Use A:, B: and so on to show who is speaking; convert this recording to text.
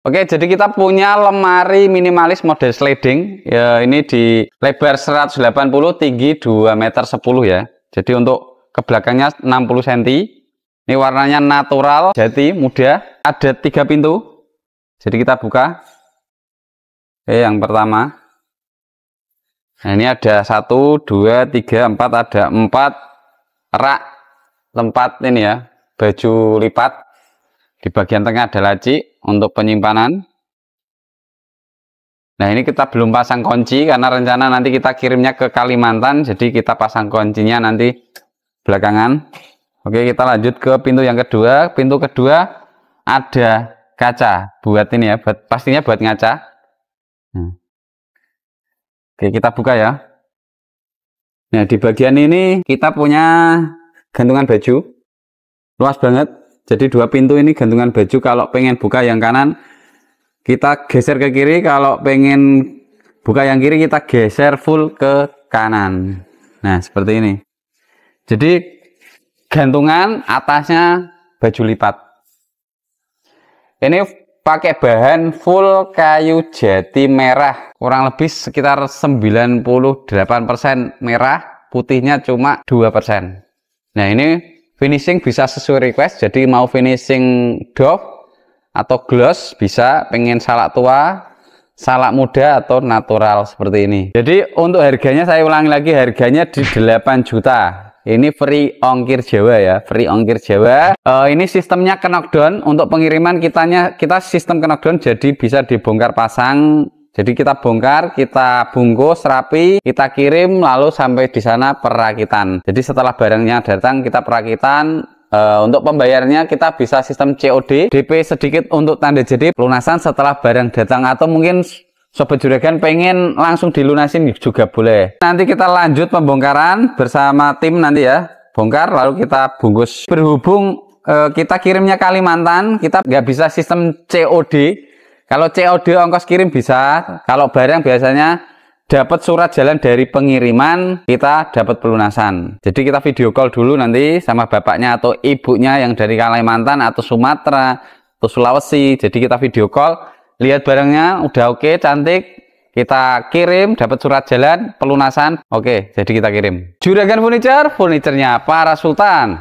A: Oke, jadi kita punya lemari minimalis model sliding. Ya, ini di lebar 180, tinggi 2 meter 10 ya. Jadi untuk ke belakangnya 60 cm. Ini warnanya natural, jati, muda. Ada tiga pintu. Jadi kita buka. Oke, yang pertama. Nah, ini ada satu, dua, tiga, empat. Ada empat rak tempat ini ya, baju lipat. Di bagian tengah ada laci untuk penyimpanan. Nah ini kita belum pasang kunci karena rencana nanti kita kirimnya ke Kalimantan. Jadi kita pasang kuncinya nanti belakangan. Oke kita lanjut ke pintu yang kedua. Pintu kedua ada kaca buat ini ya. Buat, pastinya buat ngaca. Hmm. Oke kita buka ya. Nah di bagian ini kita punya gantungan baju. Luas banget jadi dua pintu ini gantungan baju kalau pengen buka yang kanan kita geser ke kiri, kalau pengen buka yang kiri kita geser full ke kanan. Nah, seperti ini. Jadi gantungan atasnya baju lipat. Ini pakai bahan full kayu jati merah, kurang lebih sekitar 98% merah, putihnya cuma 2%. Nah, ini finishing bisa sesuai request jadi mau finishing doff atau gloss bisa pengen salak tua salak muda atau natural seperti ini jadi untuk harganya saya ulangi lagi harganya di 8 juta ini free ongkir Jawa ya free ongkir Jawa uh, ini sistemnya knockdown untuk pengiriman kitanya kita sistem knockdown jadi bisa dibongkar pasang jadi kita bongkar, kita bungkus rapi, kita kirim lalu sampai di sana perakitan. Jadi setelah barangnya datang kita perakitan, Uh, untuk pembayarannya kita bisa sistem COD, DP sedikit untuk tanda jadi pelunasan setelah barang datang atau mungkin Sobat Juragan pengen langsung dilunasin juga boleh. Nanti kita lanjut pembongkaran bersama tim nanti ya. Bongkar lalu kita bungkus. Berhubung uh, kita kirimnya Kalimantan, kita nggak bisa sistem COD kalau COD ongkos kirim bisa, kalau barang biasanya dapat surat jalan dari pengiriman, kita dapat pelunasan. Jadi kita video call dulu nanti sama bapaknya atau ibunya yang dari Kalimantan atau Sumatera atau Sulawesi. Jadi kita video call, lihat barangnya udah oke, okay, cantik, kita kirim dapat surat jalan pelunasan oke jadi kita kirim Juragan Furniture furniturnya para sultan